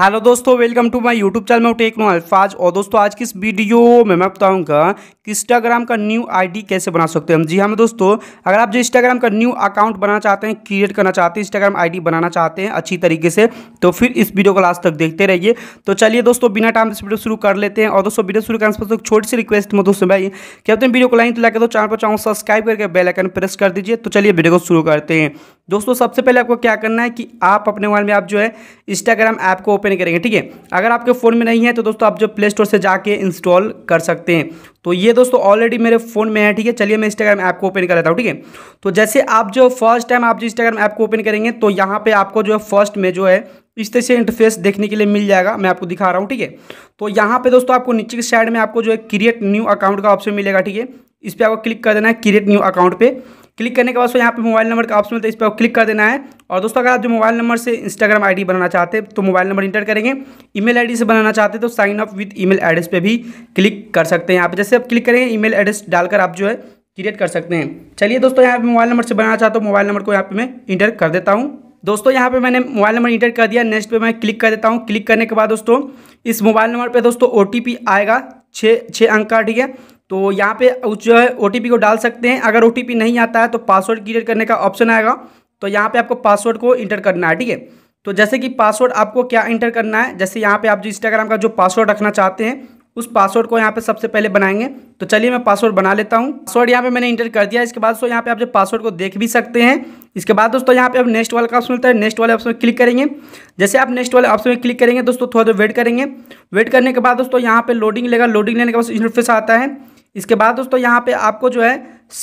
hello दोस्तों welcome to my YouTube channel में techno Alfaz और दोस्तों आज की इस वीडियो में मैं बताऊंगा कि इंस्टाग्राम का न्यू आईडी कैसे बना सकते हैं जी हाँ मैं दोस्तों अगर आप जो इंस्टाग्राम का न्यू अकाउंट बनाना चाहते हैं क्रिएट करना चाहते हैं इंस्टाग्राम आईडी बनाना चाहते हैं अच्छी तरीके से तो फिर इस वीडियो को लास्ट तक देखते रहिए तो चलिए दोस्तों बिना टाइम इस वीडियो शुरू कर लेते हैं और दोस्तों वीडियो शुरू करने से पहले छोटी सी रिक्वेस्ट में दोस्तों भाई क्या होते हैं वीडियो को लाइन तो लाके दो चैनल पर चाहूँ सब्सक्राइब करके बेलाइकन प्रेस कर दीजिए तो चलिए वीडियो को शुरू करते हैं दोस्तों सबसे पहले आपको क्या करना है कि आप अपने मोबाइल में आप जो है इंस्टाग्राम ऐप को ओपन करेंगे ठीक है अगर आपके फ़ोन में नहीं है तो दोस्तों आप जो प्ले स्टोर से जाके इंस्टॉल कर सकते हैं तो ये दोस्तों ऑलरेडी मेरे फ़ोन में है ठीक है चलिए मैं इंस्टाग्राम ऐप को ओपन कर लेता हूँ ठीक है तो जैसे आप जो फर्स्ट टाइम आप जो इंस्टाग्राम ऐप को ओपन करेंगे तो यहाँ पर आपको जो है फर्स्ट में जो है इस तरह से इंटरफेस देखने के लिए मिल जाएगा मैं आपको दिखा रहा हूँ ठीक है तो यहाँ पर दोस्तों आपको नीचे की साइड में आपको जो है क्रिएट न्यू अकाउंट का ऑप्शन मिलेगा ठीक है इस पर आपको क्लिक कर देना है क्रिएट न्यू अकाउंट पर क्लिक करने के बाद यहाँ पे मोबाइल नंबर का ऑप्शन मिलता है इस पर क्लिक कर देना है और दोस्तों अगर आप जो मोबाइल नंबर से इंस्टाग्राम आईडी बनाना चाहते हैं तो मोबाइल नंबर इंटर करेंगे ईमेल आईडी से बनाना चाहते हैं तो sign up with email address पे भी क्लिक कर सकते हैं यहाँ पे जैसे आप क्लिक करेंगे ईमेल एड्रेस डालकर आप जो है क्रिएट कर सकते हैं चलिए दोस्तों यहाँ पे मोबाइल नंबर से बनाना चाहता हूँ मोबाइल नंबर को यहाँ पर मैं इंटर कर देता हूँ दोस्तों यहाँ पे मैंने मोबाइल नंबर इंटर कर दिया नेक्स्ट पे मैं क्लिक कर देता हूँ क्लिक करने के बाद दोस्तों इस मोबाइल नंबर पे दोस्तों ओ आएगा छः छः अंक का ठीक है तो यहाँ पे जो है ओ को डाल सकते हैं अगर ओ नहीं आता है तो पासवर्ड क्रिएट करने का ऑप्शन आएगा तो यहाँ पे आपको पासवर्ड को इंटर करना है ठीक है तो जैसे कि पासवर्ड आपको क्या इंटर करना है जैसे यहाँ पे आप जो इंस्टाग्राम का जो पासवर्ड रखना चाहते हैं उस पासवर्ड को यहाँ पे सबसे पहले बनाएंगे तो चलिए मैं पासवर्ड बना लेता हूँ पासवर्ड यहाँ पे मैंने इंटर कर दिया इसके बाद सो यहाँ पे आप जो पासवर्ड को देख भी सकते हैं इसके बाद दोस्तों यहाँ पे आप नेक्स्ट वाला ऑप्शन मिलता है नेक्स्ट वाले ऑप्शन में क्लिक करेंगे जैसे आप नेक्स्ट वाले ऑप्शन में क्लिक करेंगे दोस्तों थोड़ा देर वेट करेंगे वेट करने के बाद दोस्तों यहाँ पे लोडिंग लेगा लोडिंग लेने के बाद इंटरफेस आता है इसके बाद दोस्तों यहाँ पे आपको जो है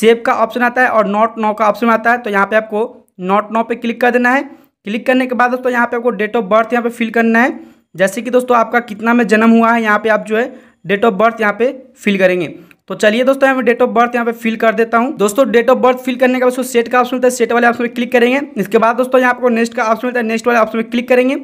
सेव का ऑप्शन आता है और नॉट नो का ऑप्शन आता है तो यहाँ पे आपको नॉट नो पे क्लिक कर देना है क्लिक करने के बाद दोस्तों यहाँ पे आपको डेट ऑफ बर्थ यहाँ पे फिल करना है जैसे कि दोस्तों आपका कितना में जन्म हुआ है यहाँ पे आप जो है डेट ऑफ बर्थ यहाँ पे फिल करेंगे तो चलिए दोस्तों मैं डेट ऑफ बर्थ यहाँ पे फिल कर देता हूँ दोस्तों डेट ऑफ बर्थ फिल करने के बाद सेट का ऑप्शन होता है सेट वाले ऑप्शन पर क्लिक करेंगे इसके बाद दोस्तों यहाँ पर नेक्स्ट का ऑप्शन होता है नेक्स्ट वाले ऑप्शन में क्लिक करेंगे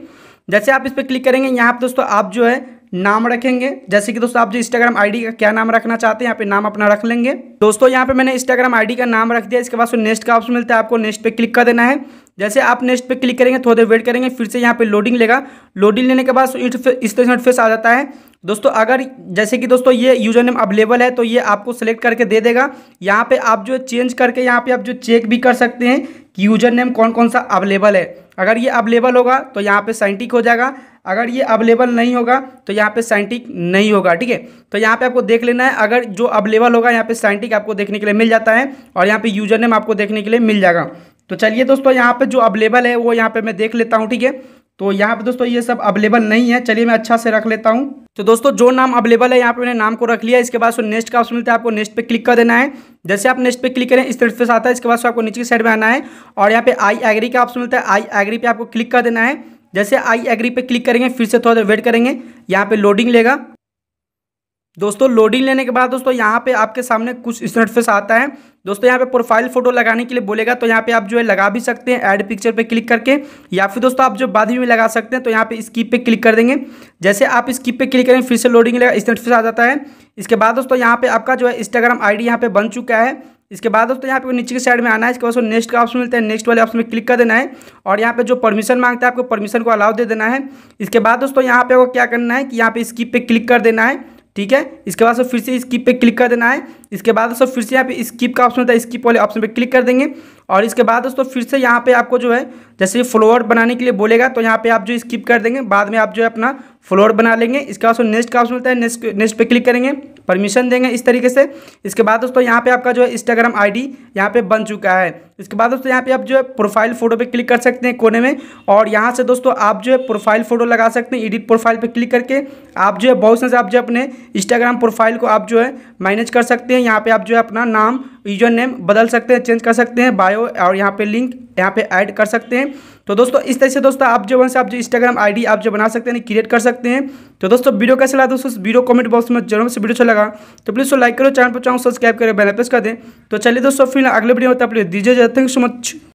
जैसे आप इस पर क्लिक करेंगे यहाँ पर दोस्तों आप जो है नाम रखेंगे जैसे कि दोस्तों आप जो इंस्टाग्राम आईडी का क्या नाम रखना चाहते हैं यहाँ पे नाम अपना रख लेंगे दोस्तों यहाँ पे मैंने इंस्टाग्राम आईडी का नाम रख दिया इसके बाद नेक्स्ट का ऑप्शन मिलता है आपको नेक्स्ट पे क्लिक कर देना है जैसे आप नेक्स्ट पे क्लिक करेंगे थोड़ी देर वेट करेंगे फिर से यहाँ पे लोडिंग लेगा लोडिंग लेने के बाद इस तरह से नोटफेस आ जाता है दोस्तों अगर जैसे कि दोस्तों ये यूजर नेम अवेलेबल है तो ये आपको सेलेक्ट करके दे देगा यहाँ पे आप जो चेंज करके यहाँ पे आप जो चेक भी कर सकते हैं कि यूजर नेम कौन कौन सा अवेलेबल है अगर ये अवेलेबल होगा तो यहाँ पे साइंटिक हो जाएगा अगर ये अवेलेबल नहीं होगा तो यहाँ पे साइंटिक नहीं होगा ठीक है तो यहाँ पे आपको देख लेना है अगर जो अवेलेबल होगा यहाँ पे साइंटिक आपको देखने के लिए मिल जाता है और यहाँ पे यूजर नेम आपको देखने के लिए मिल जाएगा तो चलिए दोस्तों यहाँ पे जो अवेलेबल है वो यहाँ पे मैं देख लेता हूँ ठीक है तो यहाँ पे दोस्तों ये सब अवेलेबल नहीं है चलिए मैं अच्छा से रख लेता हूँ तो दोस्तों जो नाम अवेलेबल है यहाँ पे मैंने नाम को रख लिया इसके बाद जो नेक्स्ट का ऑप्शन मिलता है आपको नेक्स्ट पे क्लिक कर देना है जैसे आप नेक्स्ट पे क्लिक करें इस तरफ से आता है इसके बाद आपको नीचे की साइड में आना है और यहाँ पे आई एग्री का ऑप्शन मिलता है आई एग्री पे आपको क्लिक कर देना है जैसे आई एग्री पे क्लिक करेंगे फिर से थोड़ा देर वेट करेंगे यहाँ पे लोडिंग लेगा दोस्तों लोडिंग लेने के बाद दोस्तों यहाँ पे आपके सामने कुछ स्नेटफेस आता है दोस्तों यहाँ पे प्रोफाइल फोटो लगाने के लिए बोलेगा तो यहाँ पे आप जो है लगा भी सकते हैं ऐड पिक्चर पे क्लिक करके या फिर दोस्तों आप जो बाद में लगा सकते हैं तो यहाँ पे स्कीप पे क्लिक कर देंगे जैसे आप स्कीप पे क्लिक करेंगे फिर से लोडिंग लेगा इस आ जाता है इसके बाद दोस्तों यहाँ पे आपका जो है इंस्टाग्राम आई डी यहाँ पे बन चुका है इसके बाद दोस्तों यहाँ पे नीचे की साइड में आना है इसके बाद नेक्स्ट का ऑप्शन मिलता है नेक्स्ट वाले ऑप्शन में क्लिक कर देना है और यहाँ पे जो परमिशन मांगता है आपको परमिशन को अलाउ दे देना है इसके बाद दोस्तों यहाँ पे आपको क्या करना है कि यहाँ पे स्किप पे क्लिक कर देना है ठीक है इसके बाद फिर से स्किप पे क्लिक कर देना है इसके बाद दोस्तों फिर से यहाँ पे स्किप का ऑप्शन होता है स्किप वाले ऑप्शन पे क्लिक कर देंगे और इसके बाद दोस्तों फिर से यहाँ पे आपको जो है जैसे फ्लोर बनाने के लिए बोलेगा तो यहाँ पे आप जो स्किप कर देंगे बाद में आप जो है अपना फ्लोर बना लेंगे इसके बाद नेक्स्ट का ऑप्शन मिलता है नेक्स्ट नेक्स्ट पे क्लिक करेंगे परमिशन देंगे इस तरीके से इसके बाद दोस्तों यहाँ पे आपका जो है इंस्टाग्राम आई डी यहाँ पे बन चुका है इसके बाद दोस्तों यहाँ पे आप जो है प्रोफाइल फोटो पे क्लिक कर सकते हैं कोने में और यहाँ से दोस्तों आप जो है प्रोफाइल फोटो लगा सकते हैं एडिट प्रोफाइल पर क्लिक करके आप जो है बहुत से आप जो अपने इंस्टाग्राम प्रोफाइल को आप जो है मैनेज कर सकते हैं यहाँ पे आप जो है अपना नाम यूजर नेम बदल सकते हैं चेंज कर सकते हैं बायो हो और यहाँ पे लिंक यहाँ पे ऐड कर सकते हैं तो दोस्तों इस तरह से दोस्तों आप जो वहाँ से आप जो इंस्टाग्राम आईडी आप जो बना सकते हैं क्रिएट कर सकते हैं तो दोस्तों वीडियो कैसे लगा दोस्तों वीडियो कमेंट बॉक्स में जरूर से वीडियो अच्छा लगा तो प्लीज़ लाइक करो चैनल पर चाहो सब्सक्राइब करें बेल कर दें तो चलिए दोस्तों फिर अगले वीडियो में तब दीजिए थैंक सो मच